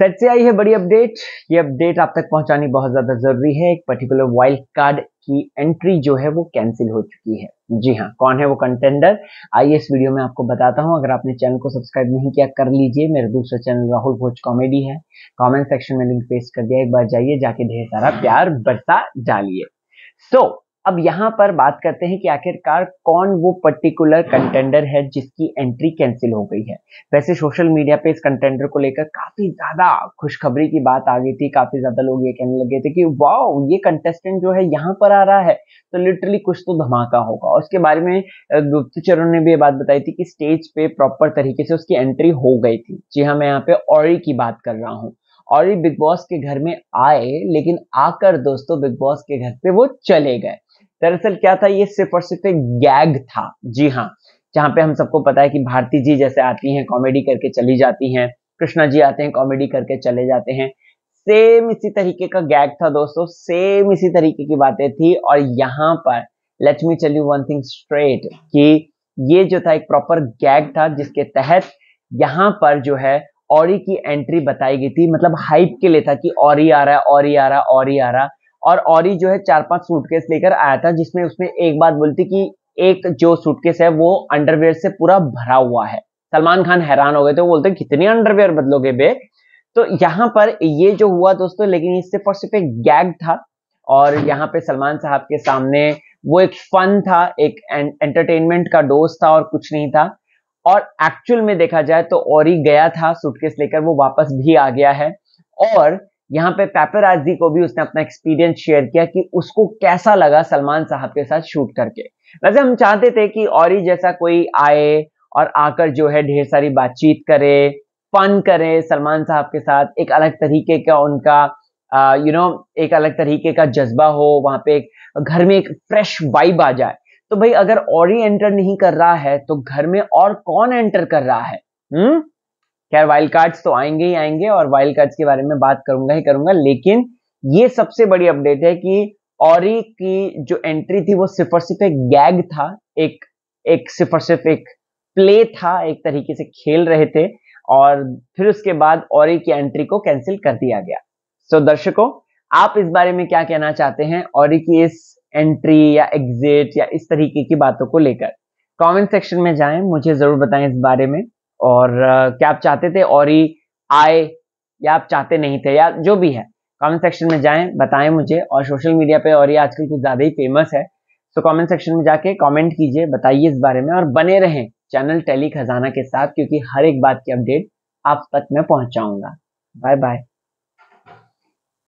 Set से आई है बड़ी अपडेट ये अपडेट आप तक पहुंचानी बहुत ज्यादा जरूरी है एक पर्टिकुलर वाइल्ड कार्ड की एंट्री जो है वो कैंसिल हो चुकी है जी हाँ कौन है वो कंटेंडर आइए इस वीडियो में आपको बताता हूँ अगर आपने चैनल को सब्सक्राइब नहीं किया कर लीजिए मेरा दूसरा चैनल राहुल भोज कॉमेडी है कॉमेंट सेक्शन में लिंक पेस्ट कर दिया एक बार जाइए जाके ढेर सारा प्यार बरसा डालिए सो so, अब यहाँ पर बात करते हैं कि आखिरकार कौन वो पर्टिकुलर कंटेंडर है जिसकी एंट्री कैंसिल हो गई है वैसे सोशल मीडिया पे इस कंटेंडर को लेकर काफी ज्यादा खुशखबरी की बात आ गई थी काफी ज्यादा लोग ये कहने लगे थे कि वाह ये कंटेस्टेंट जो है यहाँ पर आ रहा है तो लिटरली कुछ तो धमाका होगा और उसके बारे में गुप्तचरण ने भी ये बात बताई थी कि स्टेज पे प्रॉपर तरीके से उसकी एंट्री हो गई थी जी हाँ मैं यहाँ पे और की बात कर रहा हूँ और बिग बॉस के घर में आए लेकिन आकर दोस्तों बिग बॉस के घर पे वो चले गए दरअसल क्या था ये सिर्फ और सिर्फ एक गैग था जी हाँ जहाँ पे हम सबको पता है कि भारती जी जैसे आती हैं कॉमेडी करके चली जाती हैं कृष्णा जी आते हैं कॉमेडी करके चले जाते हैं सेम इसी तरीके का गैग था दोस्तों सेम इसी तरीके की बातें थी और यहाँ पर लेट मी चल यू वन थिंग स्ट्रेट कि ये जो था एक प्रॉपर गैग था जिसके तहत यहाँ पर जो है ऑरी की एंट्री बताई गई थी मतलब हाइप के लिए था कि और ही आ रहा है और ही आ रहा और ही आ रहा और ऑरी जो है चार पांच सूटकेस लेकर आया था जिसमें उसने एक बात बोलती कि एक जो सूटकेस है वो अंडरवेयर से पूरा भरा हुआ है सलमान खान हैरान हो गए थे वो बोलते कितने अंडरवेयर बदलोगे बे तो यहाँ पर ये जो हुआ दोस्तों लेकिन इससे फर्स्ट सिर्फ एक गैग था और यहाँ पे सलमान साहब के सामने वो एक फन था एक एंटरटेनमेंट का डोज था और कुछ नहीं था और एक्चुअल में देखा जाए तो और ही गया था सूटकेस लेकर वो वापस भी आ गया है और यहाँ पे पेपराजी को भी उसने अपना एक्सपीरियंस शेयर किया कि उसको कैसा लगा सलमान साहब के साथ शूट करके वैसे हम चाहते थे कि और ही जैसा कोई आए और आकर जो है ढेर सारी बातचीत करे फन करे सलमान साहब के साथ एक अलग तरीके का उनका यू नो एक अलग तरीके का जज्बा हो वहाँ पे एक घर में एक फ्रेश वाइब आ जाए तो भाई अगर और ही एंटर नहीं कर रहा है तो घर में और कौन एंटर कर रहा है हुँ? हम्म? खैर वाइल्ड कार्ड्स तो आएंगे ही आएंगे और वाइल्ड कार्ड्स के बारे में बात करूंगा ही करूंगा लेकिन ये सबसे बड़ी अपडेट है कि ऑरी की जो एंट्री थी वो सिफर सिर्फ एक गैग था एक एक सिफर सिर्फ एक प्ले था एक तरीके से खेल रहे थे और फिर उसके बाद ऑरी की एंट्री को कैंसिल कर दिया गया सो दर्शकों आप इस बारे में क्या कहना चाहते हैं ऑरी की इस एंट्री या एग्जिट या इस तरीके की बातों को लेकर कमेंट सेक्शन में जाएं मुझे जरूर बताएं इस बारे में और क्या आप चाहते थे और ही आए या आप चाहते नहीं थे या जो भी है कमेंट सेक्शन में जाएं बताएं मुझे और सोशल मीडिया पे और ये आजकल कुछ ज़्यादा ही फेमस है तो कमेंट सेक्शन में जाके कमेंट कीजिए बताइए इस बारे में और बने रहें चैनल टेली खजाना के साथ क्योंकि हर एक बात की अपडेट आप तक मैं पहुंचाऊंगा बाय बाय